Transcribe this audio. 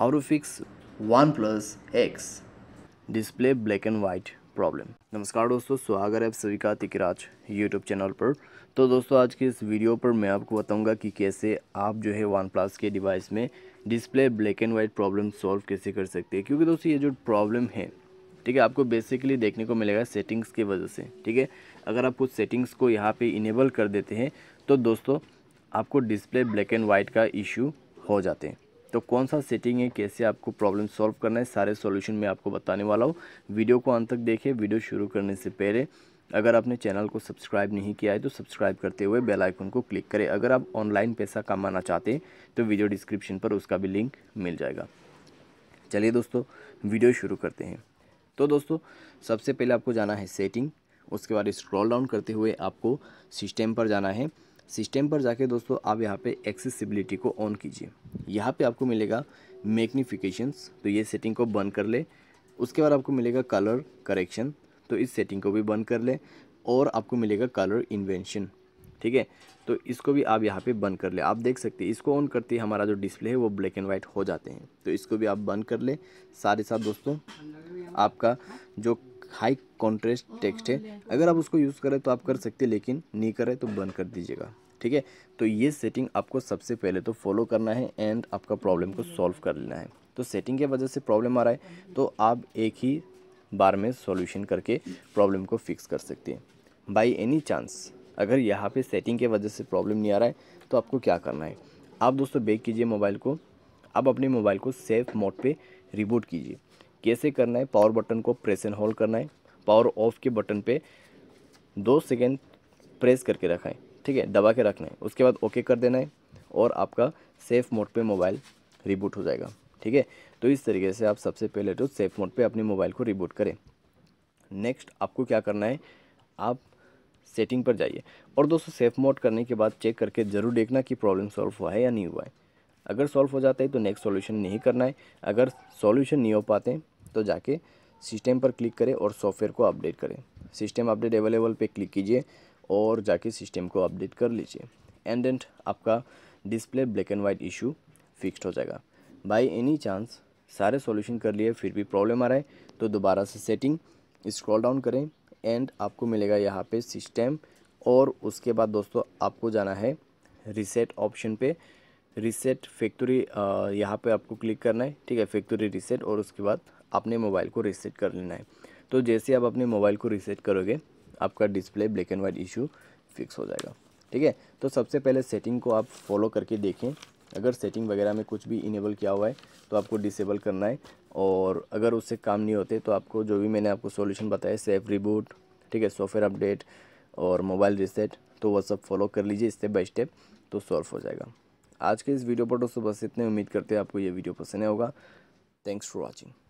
how to fix 1 plus x display black and white problem नमस्कार दोस्तों स्वागत है आप सभी का तिकराज यूट्यूब चैनल पर तो दोस्तों आज के इस वीडियो पर मैं आपको बताऊंगा कि कैसे आप जो है वन प्लस के डिवाइस में display black and white problem solve कैसे कर सकते हैं क्योंकि दोस्तों ये जो प्रॉब्लम है ठीक है आपको बेसिकली देखने को मिलेगा सेटिंग्स की वजह से ठीक है अगर आप कुछ सेटिंग्स को यहाँ पर इनेबल कर देते हैं तो दोस्तों आपको डिस्प्ले ब्लैक एंड वाइट का इशू हो जाते हैं तो कौन सा सेटिंग है कैसे आपको प्रॉब्लम सॉल्व करना है सारे सॉल्यूशन मैं आपको बताने वाला हूँ वीडियो को अंत तक देखें वीडियो शुरू करने से पहले अगर आपने चैनल को सब्सक्राइब नहीं किया है तो सब्सक्राइब करते हुए बेल आइकन को क्लिक करें अगर आप ऑनलाइन पैसा कमाना चाहते हैं तो वीडियो डिस्क्रिप्शन पर उसका भी लिंक मिल जाएगा चलिए दोस्तों वीडियो शुरू करते हैं तो दोस्तों सबसे पहले आपको जाना है सेटिंग उसके बाद स्क्रॉल डाउन करते हुए आपको सिस्टम पर जाना है सिस्टम पर जाके दोस्तों आप यहाँ पे एक्सेसिबिलिटी को ऑन कीजिए यहाँ पे आपको मिलेगा मैग्नीफिकेशंस तो ये सेटिंग को बंद कर ले उसके बाद आपको मिलेगा कलर करेक्शन तो इस सेटिंग को भी बंद कर ले और आपको मिलेगा कलर इन्वेंशन ठीक है तो इसको भी आप यहाँ पे बंद कर ले आप देख सकते हैं इसको ऑन करते ही हमारा जो डिस्प्ले है वो ब्लैक एंड वाइट हो जाते हैं तो इसको भी आप बंद कर ले सारे साथ दोस्तों आपका जो हाई कॉन्ट्रेस्ट हाँ, टेक्स्ट हाँ, है अगर आप उसको यूज़ करें तो आप कर सकते हैं लेकिन नहीं करें तो बंद कर दीजिएगा ठीक है तो ये सेटिंग आपको सबसे पहले तो फॉलो करना है एंड आपका प्रॉब्लम को सॉल्व कर लेना है तो सेटिंग की वजह से प्रॉब्लम आ रहा है तो आप एक ही बार में सॉल्यूशन करके प्रॉब्लम को फिक्स कर सकते हैं बाई एनी चांस अगर यहाँ पे सेटिंग के वजह से प्रॉब्लम नहीं आ रहा है तो आपको क्या करना है आप दोस्तों बेक कीजिए मोबाइल को आप अपने मोबाइल को सेफ मोड पे रिबूट कीजिए कैसे करना है पावर बटन को प्रेस एंड होल्ड करना है पावर ऑफ के बटन पे दो सेकेंड प्रेस करके रखा है ठीक है दबा के रखना है उसके बाद ओके कर देना है और आपका सेफ़ मोड पे मोबाइल रिबूट हो जाएगा ठीक है तो इस तरीके से आप सबसे पहले तो सेफ़ मोड पे अपने मोबाइल को रिबूट करें नेक्स्ट आपको क्या करना है आप सेटिंग पर जाइए और दोस्तों सेफ मोड करने के बाद चेक करके ज़रूर देखना कि प्रॉब्लम सॉल्व हुआ है या नहीं हुआ है अगर सॉल्व हो जाता है तो नेक्स्ट सॉल्यूशन नहीं करना है अगर सॉल्यूशन नहीं हो पाते तो जाके सिस्टम पर क्लिक करें और सॉफ्टवेयर को अपडेट करें सिस्टम अपडेट अवेलेबल पे क्लिक कीजिए और जाके सिस्टम को अपडेट कर लीजिए एंड एंड आपका display black and white issue fixed हो जाएगा बाई एनी चांस सारे सॉल्यूशन कर लिए फिर भी प्रॉब्लम आ रहा है तो दोबारा से सेटिंग स्क्रॉल डाउन करें एंड आपको मिलेगा यहाँ पे सिस्टम और उसके बाद दोस्तों आपको जाना है रिसेट ऑप्शन पे रीसेट फैक्ट्री uh, यहाँ पे आपको क्लिक करना है ठीक है फैक्ट्री रीसेट और उसके बाद अपने मोबाइल को रीसेट कर लेना है तो जैसे आप अपने मोबाइल को रीसेट करोगे आपका display black and white issue fix हो जाएगा ठीक है तो सबसे पहले सेटिंग को आप फॉलो करके देखें अगर सेटिंग वगैरह में कुछ भी इनेबल किया हुआ है तो आपको डिसेबल करना है और अगर उससे काम नहीं होते तो आपको जो भी मैंने आपको सॉल्यूशन बताया सेफ रिबूट ठीक है सॉफ्टवेयर अपडेट और मोबाइल रिसेट तो वह सब फॉलो कर लीजिए स्टेप बाय स्टेप तो सॉल्व हो जाएगा आज के इस वीडियो पर दोस्तों बस इतने उम्मीद करते हैं आपको ये वीडियो पसंद होगा थैंक्स फॉर वॉचिंग